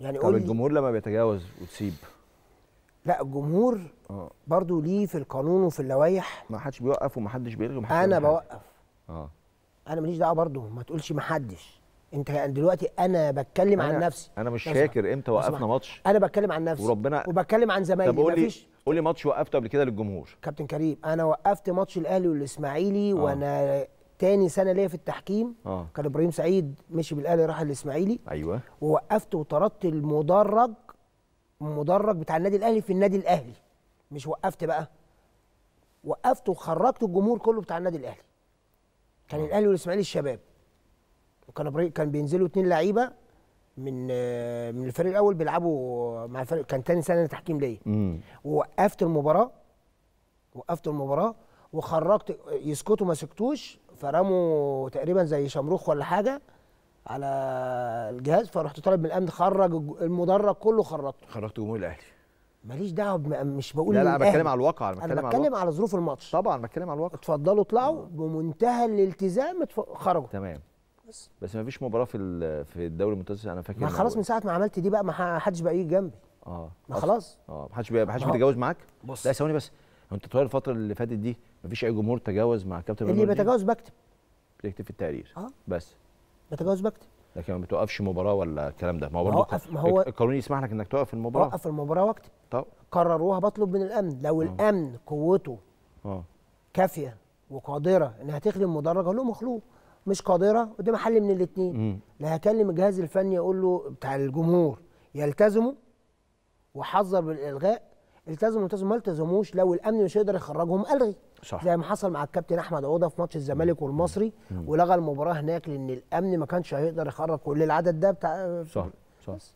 يعني طب الجمهور لما بيتجاوز وتسيب لا الجمهور اه برضه ليه في القانون وفي اللوائح ما حدش بيوقف وما حدش بيلغي وما حدش انا بوقف اه انا ماليش دعوه برضه ما تقولش ما حدش انت دلوقتي انا بتكلم عن نفسي انا مش فاكر امتى وقفنا ماتش انا بتكلم عن نفسي وربنا وبتكلم عن زمايلي طب قول لي قول لي ماتش وقفته قبل كده للجمهور كابتن كريم انا وقفت ماتش الاهلي والاسماعيلي آه. وانا تاني سنه ليا في التحكيم أوه. كان ابراهيم سعيد مشي بالاهلي راح الاسماعيلي ايوه ووقفت وطردت المدرج المدرج بتاع النادي الاهلي في النادي الاهلي مش وقفت بقى وقفت وخرجت الجمهور كله بتاع النادي الاهلي كان آه. الاهلي والاسماعيلي الشباب وكان ابراهيم كان بينزلوا اتنين لعيبه من من الفريق الاول بيلعبوا مع الفريق كان تاني سنه تحكيم ليا ووقفت المباراه وقفت المباراه وخرجت يسكتوا ما سكتوش فرموا تقريبا زي شمروخ ولا حاجه على الجهاز فرحت طالب من الامن خرج المدرج كله خرجته خرجت جمهور الاهلي ماليش دعوه مش بقول لا لا انا بتكلم على الواقع انا بتكلم, أنا بتكلم على, على ظروف الماتش طبعا بتكلم على الواقع اتفضلوا اطلعوا بمنتهى الالتزام خرجوا تمام بس بس ما فيش مباراه في في الدوري الممتاز انا فاكر ما خلاص من ساعه ما عملت دي بقى ما حدش بقى يجي جنبي اه ما خلاص اه ما حدش ما حدش بيتجوز معاك بص لا ثواني بس انت طوال الفتره اللي فاتت دي مفيش اي جمهور تجاوز مع كابتن اللي بتجاوز بكتب بتكتب في التقرير اه بس بتجاوز بكتب لكن ما بتوقفش مباراه ولا الكلام ده ما هو برضه ما هو القانون يسمح لك انك توقف المباراه اوقف المباراه واكتب طب قرروها بطلب من الامن لو أوه. الامن قوته اه كافيه وقادره انها تخدم مدرج اقول له مخلوق مش قادره قدام حل من الاثنين لا هكلم الجهاز الفني اقول له بتاع الجمهور يلتزموا وحذر بالالغاء التزموا التزموا ما التزموش لو الامن مش هيقدر يخرجهم الغي صح. زي ما حصل مع الكابتن احمد عوضه في ماتش الزمالك والمصري ولغى المباراه هناك لان الامن ما كانش هيقدر يخرج كل العدد ده بتاع صح صح